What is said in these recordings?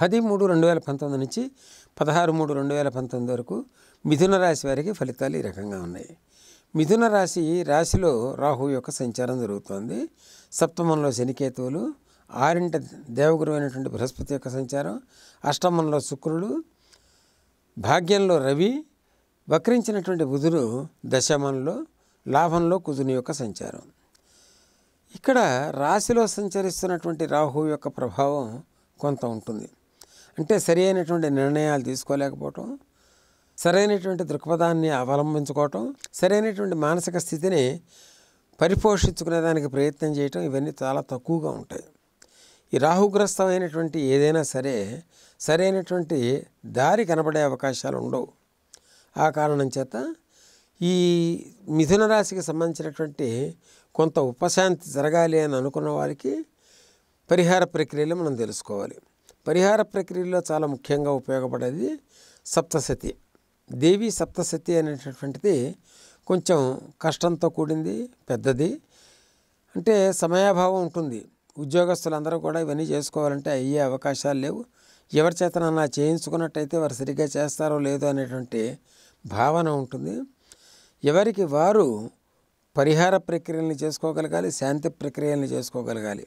పది మూడు రెండు వేల పంతొమ్మిది నుంచి పదహారు మూడు రెండు వేల పంతొమ్మిది వరకు మిథున రాశి వారికి ఫలితాలు ఈ రకంగా ఉన్నాయి మిథున రాశి రాశిలో రాహు యొక్క సంచారం జరుగుతోంది సప్తమంలో శనికేతువులు ఆరింట దేవగురు అయినటువంటి బృహస్పతి యొక్క సంచారం అష్టమంలో శుక్రుడు భాగ్యంలో రవి వక్రించినటువంటి బుధుడు దశమంలో లాభంలో కుజుని యొక్క సంచారం ఇక్కడ రాశిలో సంచరిస్తున్నటువంటి రాహు యొక్క ప్రభావం కొంత ఉంటుంది అంటే సరి అయినటువంటి నిర్ణయాలు తీసుకోలేకపోవటం సరైనటువంటి దృక్పథాన్ని అవలంబించుకోవటం సరైనటువంటి మానసిక స్థితిని పరిపోషించుకునే దానికి ప్రయత్నం చేయటం ఇవన్నీ చాలా తక్కువగా ఉంటాయి ఈ రాహుగ్రస్తమైనటువంటి ఏదైనా సరే సరైనటువంటి దారి కనబడే అవకాశాలు ఉండవు ఆ కారణం చేత ఈ మిథున రాశికి సంబంధించినటువంటి కొంత ఉపశాంతి జరగాలి అని అనుకున్న వారికి పరిహార ప్రక్రియలు మనం తెలుసుకోవాలి పరిహార ప్రక్రియలో చాలా ముఖ్యంగా ఉపయోగపడేది సప్తశతి దేవి సప్తశతి అనేటటువంటిది కొంచెం కష్టంతో కూడింది పెద్దది అంటే సమయాభావం ఉంటుంది ఉద్యోగస్తులందరూ కూడా ఇవన్నీ చేసుకోవాలంటే అయ్యే అవకాశాలు లేవు ఎవరి చేతనన్నా చేయించుకున్నట్టయితే వారు సరిగ్గా చేస్తారో లేదో అనేటువంటి భావన ఉంటుంది ఎవరికి వారు పరిహార ప్రక్రియలను చేసుకోగలగాలి శాంతి ప్రక్రియలను చేసుకోగలగాలి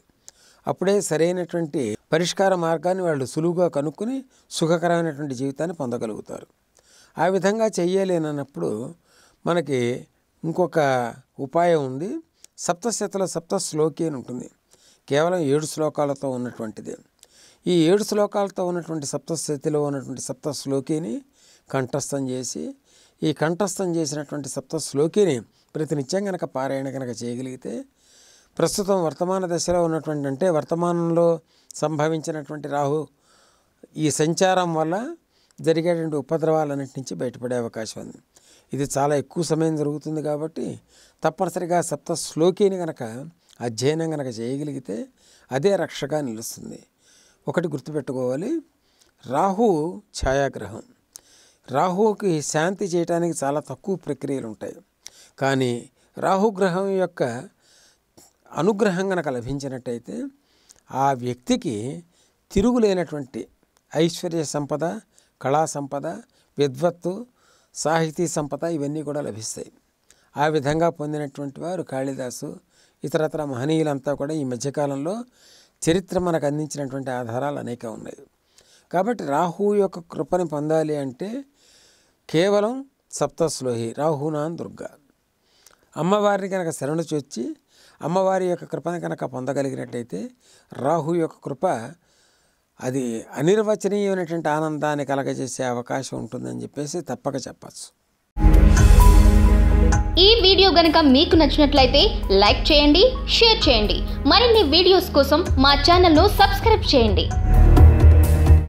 అప్పుడే సరైనటువంటి పరిష్కార మార్గాన్ని వాళ్ళు సులువుగా కనుక్కొని సుఖకరమైనటువంటి జీవితాన్ని పొందగలుగుతారు ఆ విధంగా చెయ్యలేనప్పుడు మనకి ఇంకొక ఉపాయం ఉంది సప్తశతుల సప్త శ్లోకి అని ఉంటుంది కేవలం ఏడు శ్లోకాలతో ఉన్నటువంటిది ఈ ఏడు శ్లోకాలతో ఉన్నటువంటి సప్తశతిలో ఉన్నటువంటి సప్త శ్లోకిని కంఠస్థం చేసి ఈ కంఠస్థం చేసినటువంటి సప్త శ్లోకిని ప్రతినిత్యం కనుక పారాయణ కనుక చేయగలిగితే ప్రస్తుతం వర్తమాన దశలో ఉన్నటువంటి అంటే వర్తమానంలో సంభవించినటువంటి రాహు ఈ సంచారం వల్ల జరిగేటువంటి ఉపద్రవాలన్నిటి నుంచి బయటపడే అవకాశం ఉంది ఇది చాలా ఎక్కువ సమయం జరుగుతుంది కాబట్టి తప్పనిసరిగా సప్త శ్లోకిని కనుక అధ్యయనం కనుక చేయగలిగితే అదే రక్షగా నిలుస్తుంది ఒకటి గుర్తుపెట్టుకోవాలి రాహు ఛాయాగ్రహం రాహువుకి శాంతి చేయటానికి చాలా తక్కువ ప్రక్రియలు ఉంటాయి కానీ రాహుగ్రహం యొక్క అనుగ్రహం కనుక లభించినట్టయితే ఆ వ్యక్తికి తిరుగులేనటువంటి ఐశ్వర్య సంపద కళా సంపద విద్వత్తు సాహితీ సంపద ఇవన్నీ కూడా లభిస్తాయి ఆ విధంగా పొందినటువంటి వారు కాళిదాసు ఇతరతర మహనీయులంతా కూడా ఈ మధ్యకాలంలో చరిత్ర మనకు అందించినటువంటి ఆధారాలు అనేక ఉన్నాయి కాబట్టి రాహు యొక్క కృపని పొందాలి అంటే కేవలం సప్తశ్లోహి రాహునాన్ దుర్గా అమ్మవారిని కనుక శరణు చొచ్చి అమ్మవారి యొక్క కృపను కనుక పొందగలిగినట్టయితే రాహు యొక్క కృప అది అనిర్వచనీయమైనటువంటి ఆనందాన్ని కలగజేసే అవకాశం ఉంటుందని చెప్పేసి తప్పక చెప్పచ్చు ఈ వీడియో గనక మీకు నచ్చినట్లయితే లైక్ చేయండి షేర్ చేయండి మరిన్ని వీడియోస్ కోసం మా ఛానల్ను సబ్స్క్రైబ్ చేయండి